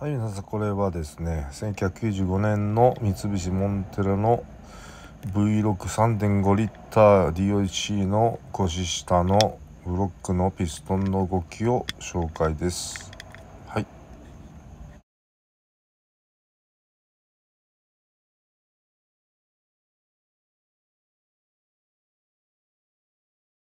はい皆さんこれはですね1995年の三菱モンテラの V63.5 リッター DOHC の腰下のブロックのピストンの動きを紹介です